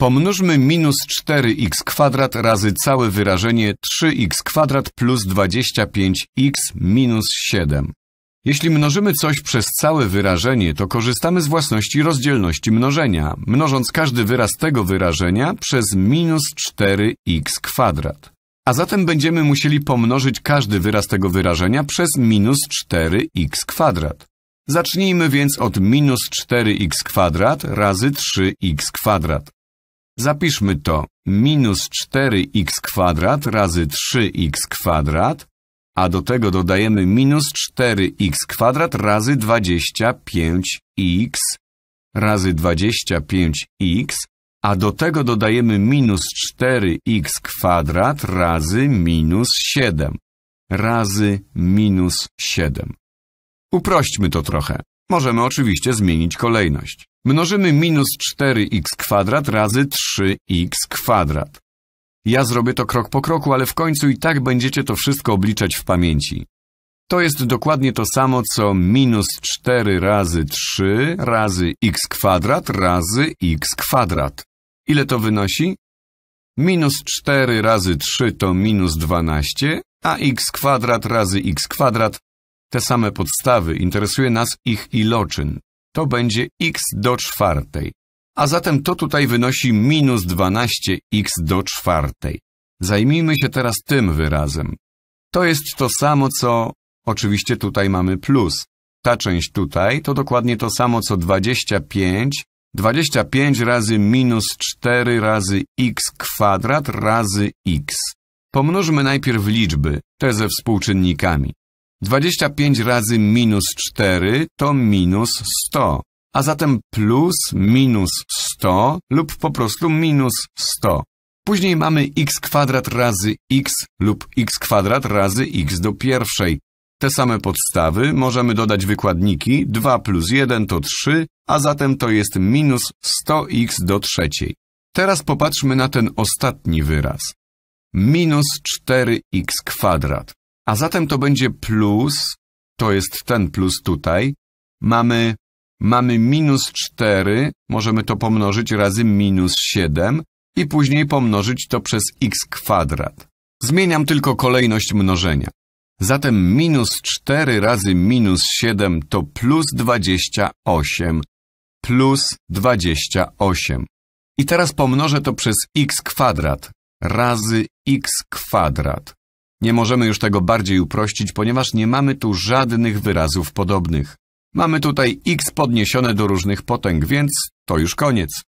Pomnóżmy minus 4x kwadrat razy całe wyrażenie 3x kwadrat plus 25x minus 7. Jeśli mnożymy coś przez całe wyrażenie, to korzystamy z własności rozdzielności mnożenia, mnożąc każdy wyraz tego wyrażenia przez minus 4x kwadrat. A zatem będziemy musieli pomnożyć każdy wyraz tego wyrażenia przez minus 4x kwadrat. Zacznijmy więc od minus 4x kwadrat razy 3x kwadrat. Zapiszmy to minus 4x kwadrat razy 3x kwadrat, a do tego dodajemy minus 4x kwadrat razy 25x razy 25x, a do tego dodajemy minus 4x kwadrat razy minus 7 razy minus 7. Uprośćmy to trochę. Możemy oczywiście zmienić kolejność. Mnożymy minus 4x kwadrat razy 3x kwadrat. Ja zrobię to krok po kroku, ale w końcu i tak będziecie to wszystko obliczać w pamięci. To jest dokładnie to samo, co minus 4 razy 3 razy x kwadrat razy x kwadrat. Ile to wynosi? Minus 4 razy 3 to minus 12, a x kwadrat razy x kwadrat te same podstawy, interesuje nas ich iloczyn. To będzie x do czwartej. A zatem to tutaj wynosi minus 12x do czwartej. Zajmijmy się teraz tym wyrazem. To jest to samo, co... Oczywiście tutaj mamy plus. Ta część tutaj to dokładnie to samo, co 25. 25 razy minus 4 razy x kwadrat razy x. Pomnóżmy najpierw liczby, te ze współczynnikami. 25 razy minus 4 to minus 100, a zatem plus minus 100 lub po prostu minus 100. Później mamy x kwadrat razy x lub x kwadrat razy x do pierwszej. Te same podstawy możemy dodać wykładniki 2 plus 1 to 3, a zatem to jest minus 100x do trzeciej. Teraz popatrzmy na ten ostatni wyraz. Minus 4x kwadrat. A zatem to będzie plus, to jest ten plus tutaj. Mamy, mamy minus 4, możemy to pomnożyć razy minus 7 i później pomnożyć to przez x kwadrat. Zmieniam tylko kolejność mnożenia. Zatem minus 4 razy minus 7 to plus 28, plus 28. I teraz pomnożę to przez x kwadrat razy x kwadrat. Nie możemy już tego bardziej uprościć, ponieważ nie mamy tu żadnych wyrazów podobnych. Mamy tutaj x podniesione do różnych potęg, więc to już koniec.